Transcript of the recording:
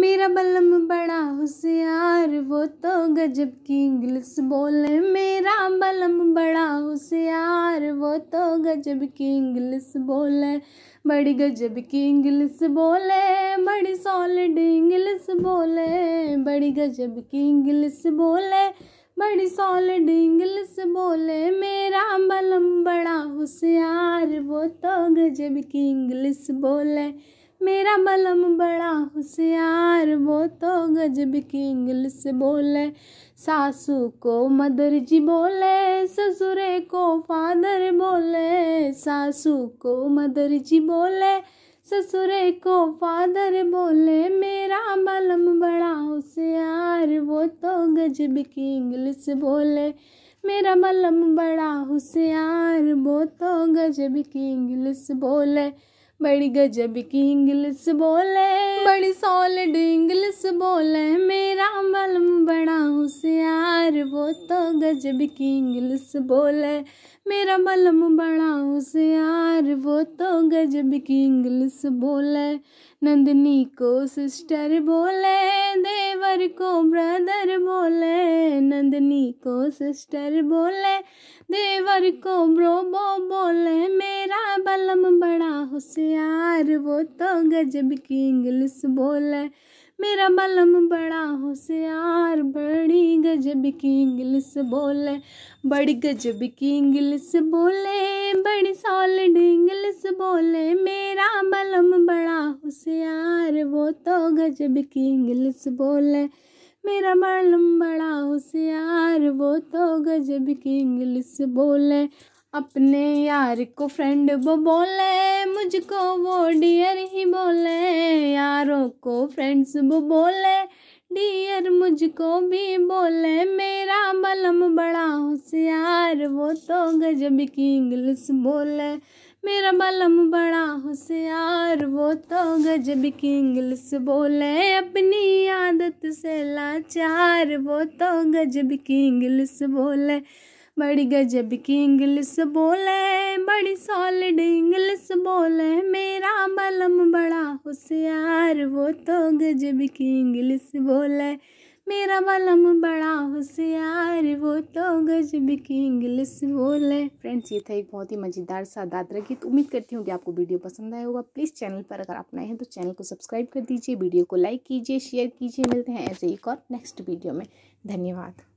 मेरा बलम बड़ा होशियार वो तो गजब की इंग्लिश बोले मेरा बलम बड़ा होशियार वो तो गजब की इंग्लिश बोले बड़ी गजब की इंग्लिश बोले बड़ी सॉलिड इंग्लिश बोले बड़ी गजब की इंग्लिश बोले बड़ी सॉलिड इंग्लिश बोले मेरा बलम बड़ा होशियार वो तो गजब की इंग्लिश बोले मेरा मलम बड़ा होशियार वो तो गजब की इंग्लिश बोले सासू को मदर जी बोले ससुरे को फादर बोले सासू को मदर जी बोले ससुरे को फादर बोले मेरा मलम बड़ा होशियार वो तो गजब की इंग्लिश बोले मेरा मलम बड़ा होशियार वो तो गजब की इंग्लिश बोले बड़ी गजब की इंग्लिश बोले बड़ी सॉलिड इंग्लिश बोले मेरा मलम बड़ा होशियार वो तो गजब की इंग्लिश बोले मेरा मलम बड़ा होशियार वो तो गजब की इंग्लिश बोले नंदनी को सिस्टर बोले देवर को ब्रदर बोले नंदनी को सिस्टर बोले देवर को ब्रोबो बोले मेरा होशियार वो तो गजब की इंग्लिश बोले मेरा मलम बड़ा होशियार बड़ी गजब की इंग्लिश बोले बड़ी गजब की इंग्लिश बोले बड़ी सॉलिड इंग्लिश बोले मेरा मलम बड़ा होशियार वो तो गजब की इंग्लिश बोले मेरा मलम बड़ा होशियार वो तो गजब की इंग्लिश बोले अपने यार को फ्रेंड वो बोले मुझको वो डियर ही बोले यारों को फ्रेंड्स वो बोले डियर मुझको भी बोले मेरा बलम बड़ा होशियार वो तो गजब की इंग्लिश बोले मेरा बलम बड़ा होशियार वो तो गजब की इंग्लिश बोले अपनी आदत से लाचार वो तो गजब की इंग्लिश बोले बड़ी गजब की इंग्लिश बोले बड़ी सॉलिड इंग्लिश बोले मेरा बलम बड़ा होशियार वो तो गजब की इंग्लिश बोले मेरा बलम बड़ा होशियार वो तो गजब की इंग्लिश बोले फ्रेंड्स ये था एक बहुत ही मज़ेदार सा दादरा गीत उम्मीद करती हूँ कि आपको वीडियो पसंद आया होगा प्लीज़ चैनल पर अगर आप नए हैं तो चैनल को सब्सक्राइब कर दीजिए वीडियो को लाइक कीजिए शेयर कीजिए मिलते हैं ऐसे एक और नेक्स्ट वीडियो में धन्यवाद